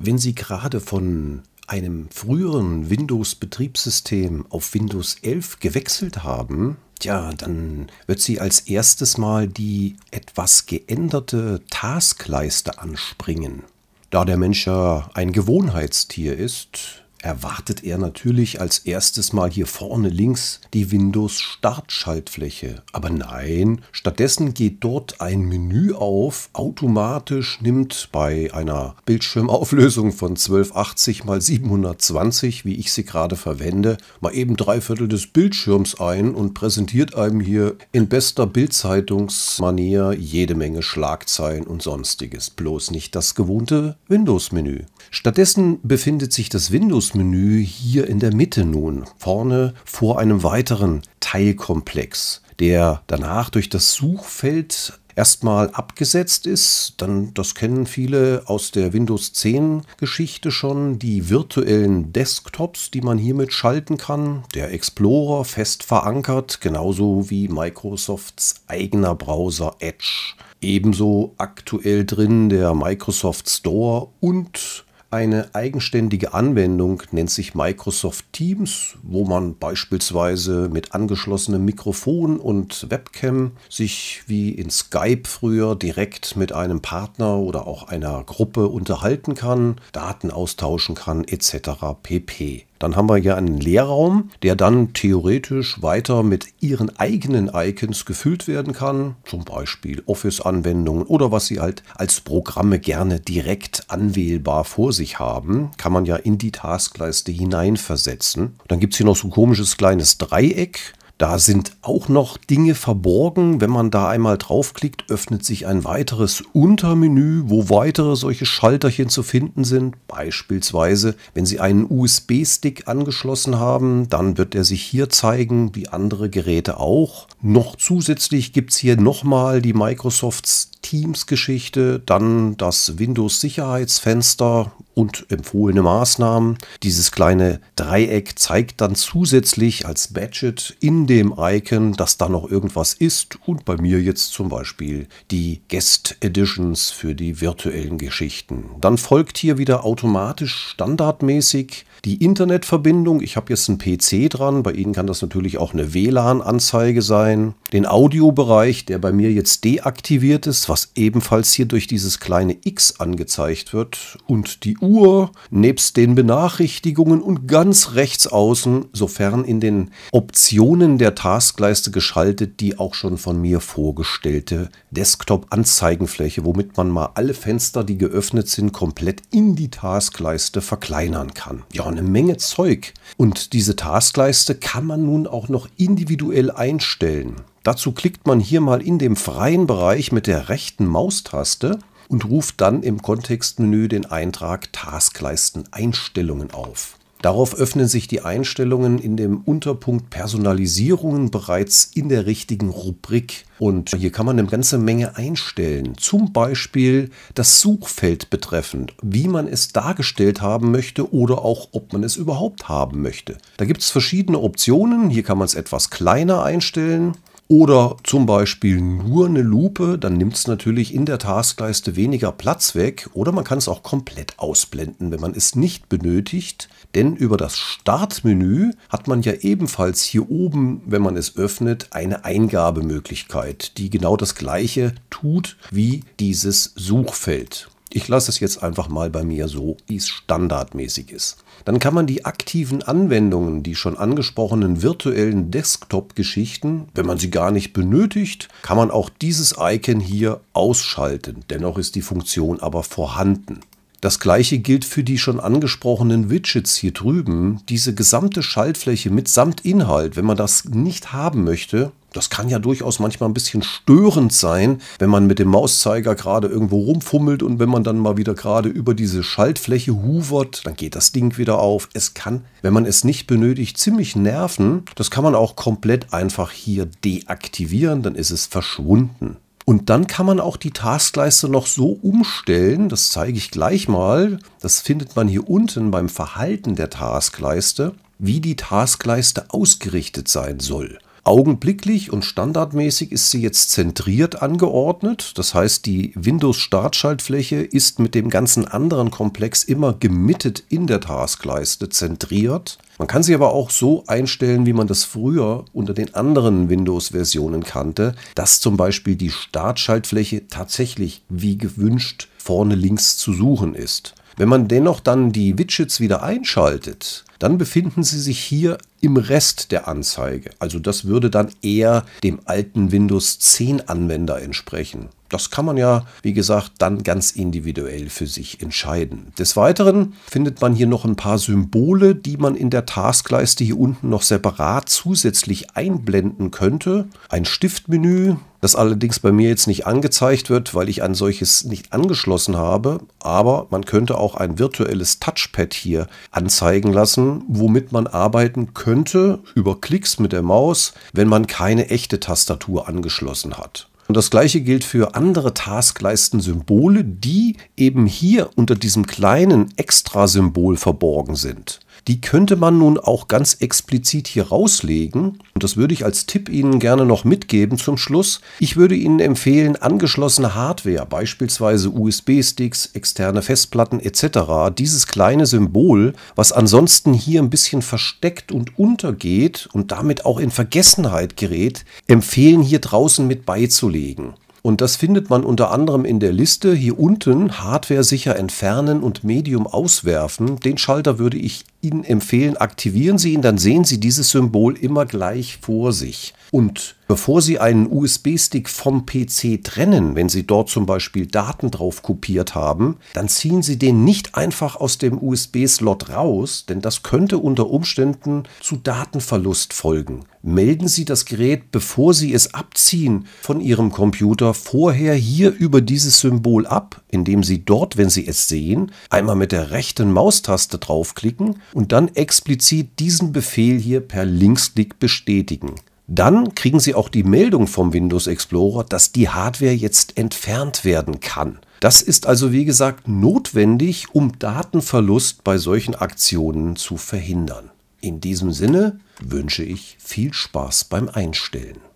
Wenn Sie gerade von einem früheren Windows-Betriebssystem auf Windows 11 gewechselt haben, ja, dann wird sie als erstes mal die etwas geänderte Taskleiste anspringen. Da der Mensch ja ein Gewohnheitstier ist, erwartet er natürlich als erstes mal hier vorne links die Windows-Startschaltfläche. Aber nein, stattdessen geht dort ein Menü auf, automatisch nimmt bei einer Bildschirmauflösung von 1280 x 720, wie ich sie gerade verwende, mal eben drei Viertel des Bildschirms ein und präsentiert einem hier in bester Bildzeitungsmanier jede Menge Schlagzeilen und sonstiges. Bloß nicht das gewohnte Windows-Menü. Stattdessen befindet sich das Windows Hauptbildungsmenü hier in der Mitte nun, vorne vor einem weiteren Teilkomplex, der danach durch das Suchfeld erstmal abgesetzt ist, dann das kennen viele aus der Windows 10 Geschichte schon, die virtuellen Desktops, die man hiermit schalten kann, der Explorer fest verankert, genauso wie Microsofts eigener Browser Edge. Ebenso aktuell drin der Microsoft Store und eine eigenständige Anwendung nennt sich Microsoft Teams, wo man beispielsweise mit angeschlossenem Mikrofon und Webcam sich wie in Skype früher direkt mit einem Partner oder auch einer Gruppe unterhalten kann, Daten austauschen kann etc. pp. Dann haben wir hier einen Leerraum, der dann theoretisch weiter mit Ihren eigenen Icons gefüllt werden kann, zum Beispiel Office-Anwendungen oder was Sie halt als Programme gerne direkt anwählbar vor sich haben, kann man ja in die Taskleiste hineinversetzen. Dann gibt es hier noch so ein komisches kleines Dreieck, da sind auch noch Dinge verborgen. Wenn man da einmal draufklickt, öffnet sich ein weiteres Untermenü, wo weitere solche Schalterchen zu finden sind. Beispielsweise, wenn Sie einen USB-Stick angeschlossen haben, dann wird er sich hier zeigen, wie andere Geräte auch. Noch zusätzlich gibt es hier nochmal die Microsofts Teams-Geschichte, dann das Windows-Sicherheitsfenster und empfohlene Maßnahmen. Dieses kleine Dreieck zeigt dann zusätzlich als Badget in dem Icon, dass da noch irgendwas ist und bei mir jetzt zum Beispiel die Guest Editions für die virtuellen Geschichten. Dann folgt hier wieder automatisch standardmäßig die Internetverbindung. Ich habe jetzt einen PC dran, bei Ihnen kann das natürlich auch eine WLAN-Anzeige sein. Den Audiobereich, der bei mir jetzt deaktiviert ist, was ebenfalls hier durch dieses kleine X angezeigt wird. Und die Uhr, nebst den Benachrichtigungen und ganz rechts außen, sofern in den Optionen der Taskleiste geschaltet, die auch schon von mir vorgestellte Desktop-Anzeigenfläche, womit man mal alle Fenster, die geöffnet sind, komplett in die Taskleiste verkleinern kann. Ja, auch eine Menge Zeug. Und diese Taskleiste kann man nun auch noch individuell einstellen. Dazu klickt man hier mal in dem freien Bereich mit der rechten Maustaste und ruft dann im Kontextmenü den Eintrag Taskleisten Einstellungen auf. Darauf öffnen sich die Einstellungen in dem Unterpunkt Personalisierungen bereits in der richtigen Rubrik. Und hier kann man eine ganze Menge einstellen. Zum Beispiel das Suchfeld betreffend, wie man es dargestellt haben möchte oder auch, ob man es überhaupt haben möchte. Da gibt es verschiedene Optionen. Hier kann man es etwas kleiner einstellen oder zum Beispiel nur eine Lupe, dann nimmt es natürlich in der Taskleiste weniger Platz weg oder man kann es auch komplett ausblenden, wenn man es nicht benötigt, denn über das Startmenü hat man ja ebenfalls hier oben, wenn man es öffnet, eine Eingabemöglichkeit, die genau das gleiche tut wie dieses Suchfeld. Ich lasse es jetzt einfach mal bei mir so, wie es standardmäßig ist. Dann kann man die aktiven Anwendungen, die schon angesprochenen virtuellen Desktop-Geschichten, wenn man sie gar nicht benötigt, kann man auch dieses Icon hier ausschalten. Dennoch ist die Funktion aber vorhanden. Das gleiche gilt für die schon angesprochenen Widgets hier drüben. Diese gesamte Schaltfläche mitsamt Inhalt, wenn man das nicht haben möchte, das kann ja durchaus manchmal ein bisschen störend sein, wenn man mit dem Mauszeiger gerade irgendwo rumfummelt und wenn man dann mal wieder gerade über diese Schaltfläche hovert, dann geht das Ding wieder auf. Es kann, wenn man es nicht benötigt, ziemlich nerven. Das kann man auch komplett einfach hier deaktivieren, dann ist es verschwunden. Und dann kann man auch die Taskleiste noch so umstellen, das zeige ich gleich mal. Das findet man hier unten beim Verhalten der Taskleiste, wie die Taskleiste ausgerichtet sein soll. Augenblicklich und standardmäßig ist sie jetzt zentriert angeordnet. Das heißt, die Windows-Startschaltfläche ist mit dem ganzen anderen Komplex immer gemittet in der Taskleiste zentriert. Man kann sie aber auch so einstellen, wie man das früher unter den anderen Windows-Versionen kannte, dass zum Beispiel die Startschaltfläche tatsächlich wie gewünscht vorne links zu suchen ist. Wenn man dennoch dann die Widgets wieder einschaltet, dann befinden sie sich hier im Rest der Anzeige. Also das würde dann eher dem alten Windows 10 Anwender entsprechen. Das kann man ja, wie gesagt, dann ganz individuell für sich entscheiden. Des Weiteren findet man hier noch ein paar Symbole, die man in der Taskleiste hier unten noch separat zusätzlich einblenden könnte. Ein Stiftmenü, das allerdings bei mir jetzt nicht angezeigt wird, weil ich ein solches nicht angeschlossen habe, aber man könnte auch ein virtuelles Touchpad hier anzeigen lassen, womit man arbeiten könnte über Klicks mit der Maus, wenn man keine echte Tastatur angeschlossen hat. Und das gleiche gilt für andere Taskleisten-Symbole, die eben hier unter diesem kleinen Extrasymbol verborgen sind. Die könnte man nun auch ganz explizit hier rauslegen. Und das würde ich als Tipp Ihnen gerne noch mitgeben zum Schluss. Ich würde Ihnen empfehlen, angeschlossene Hardware, beispielsweise USB-Sticks, externe Festplatten etc., dieses kleine Symbol, was ansonsten hier ein bisschen versteckt und untergeht und damit auch in Vergessenheit gerät, empfehlen hier draußen mit beizulegen. Und das findet man unter anderem in der Liste hier unten Hardware sicher entfernen und Medium auswerfen. Den Schalter würde ich Ihnen empfehlen, aktivieren Sie ihn, dann sehen Sie dieses Symbol immer gleich vor sich. Und bevor Sie einen USB-Stick vom PC trennen, wenn Sie dort zum Beispiel Daten drauf kopiert haben, dann ziehen Sie den nicht einfach aus dem USB-Slot raus, denn das könnte unter Umständen zu Datenverlust folgen. Melden Sie das Gerät, bevor Sie es abziehen von Ihrem Computer, vorher hier über dieses Symbol ab, indem Sie dort, wenn Sie es sehen, einmal mit der rechten Maustaste draufklicken und dann explizit diesen Befehl hier per Linksklick bestätigen. Dann kriegen Sie auch die Meldung vom Windows Explorer, dass die Hardware jetzt entfernt werden kann. Das ist also wie gesagt notwendig, um Datenverlust bei solchen Aktionen zu verhindern. In diesem Sinne wünsche ich viel Spaß beim Einstellen.